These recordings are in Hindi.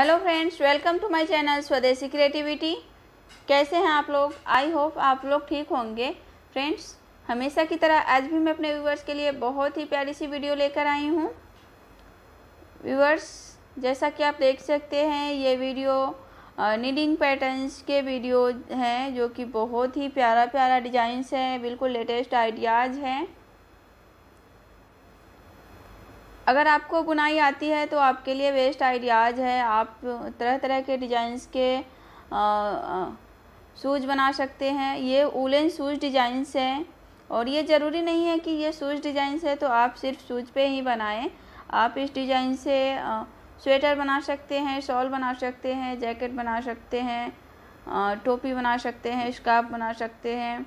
hello friends welcome to my channel Swadeshi creativity कैसे हैं आप लोग आई होप आप लोग ठीक होंगे फ्रेंड्स हमेशा की तरह आज भी मैं अपने व्यूवर्स के लिए बहुत ही प्यारी सी वीडियो लेकर आई हूँ व्यूवर्स जैसा कि आप देख सकते हैं ये वीडियो नीडिंग पैटर्न्स के वीडियो हैं जो कि बहुत ही प्यारा प्यारा डिजाइंस हैं बिल्कुल लेटेस्ट आइडियाज़ हैं अगर आपको बुनाई आती है तो आपके लिए वेस्ट आइडियाज़ है आप तरह तरह के डिजाइंस के सूज बना सकते हैं ये उलन सूज डिजाइंस हैं और ये ज़रूरी नहीं है कि ये सूज डिजाइंस है तो आप सिर्फ सूज पे ही बनाएं आप इस डिजाइन से स्वेटर बना सकते हैं शॉल बना सकते हैं जैकेट बना सकते हैं टोपी बना सकते हैं स्कार्फ बना सकते हैं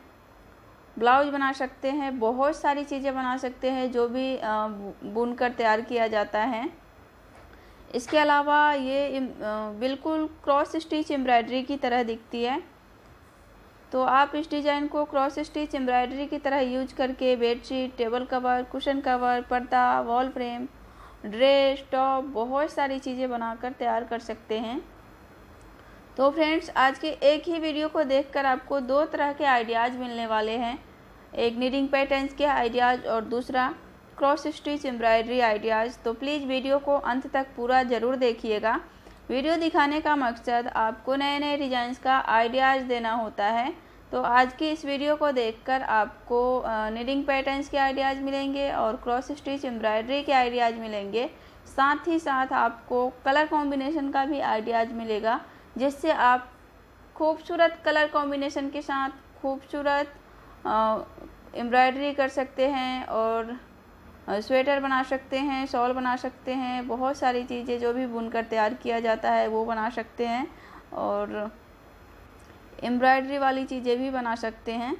ब्लाउज बना सकते हैं बहुत सारी चीज़ें बना सकते हैं जो भी बुन कर तैयार किया जाता है इसके अलावा ये बिल्कुल क्रॉस स्टिच एम्ब्रॉयडरी की तरह दिखती है तो आप इस डिज़ाइन को क्रॉस स्टिच एम्ब्रॉयडरी की तरह यूज करके bedsheet table cover cushion cover पर्दा वॉल फ्रेम ड्रेस टॉप बहुत सारी चीज़ें बनाकर तैयार कर सकते हैं तो फ्रेंड्स आज के एक ही वीडियो को देखकर आपको दो तरह के आइडियाज़ मिलने वाले हैं एक नीडिंग पैटर्न्स के आइडियाज़ और दूसरा क्रॉस स्टिच एम्ब्रॉयडरी आइडियाज़ तो प्लीज़ वीडियो को अंत तक पूरा ज़रूर देखिएगा वीडियो दिखाने का मकसद आपको नए नए डिज़ाइंस का आइडियाज़ देना होता है तो आज की इस वीडियो को देखकर आपको नीडिंग पैटर्न्स के आइडियाज़ मिलेंगे और क्रॉस स्टिच एम्ब्रॉयडरी के आइडियाज़ मिलेंगे साथ ही साथ आपको कलर कॉम्बिनेशन का भी आइडियाज़ मिलेगा जिससे आप खूबसूरत कलर कॉम्बिनेशन के साथ खूबसूरत एम्ब्रॉयडरी कर सकते हैं और स्वेटर बना सकते हैं शॉल बना सकते हैं बहुत सारी चीज़ें जो भी बुनकर तैयार किया जाता है वो बना सकते हैं और एम्ब्रॉयडरी वाली चीज़ें भी बना सकते हैं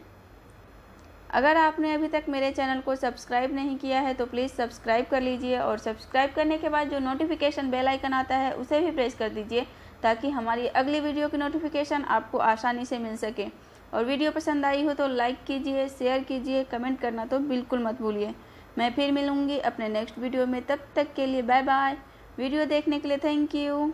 अगर आपने अभी तक मेरे चैनल को सब्सक्राइब नहीं किया है तो प्लीज़ सब्सक्राइब कर लीजिए और सब्सक्राइब करने के बाद जो नोटिफिकेशन बेल आइकन आता है उसे भी प्रेस कर दीजिए ताकि हमारी अगली वीडियो की नोटिफिकेशन आपको आसानी से मिल सके और वीडियो पसंद आई हो तो लाइक कीजिए शेयर कीजिए कमेंट करना तो बिल्कुल मत भूलिए मैं फिर मिलूँगी अपने नेक्स्ट वीडियो में तब तक के लिए बाय बाय वीडियो देखने के लिए थैंक यू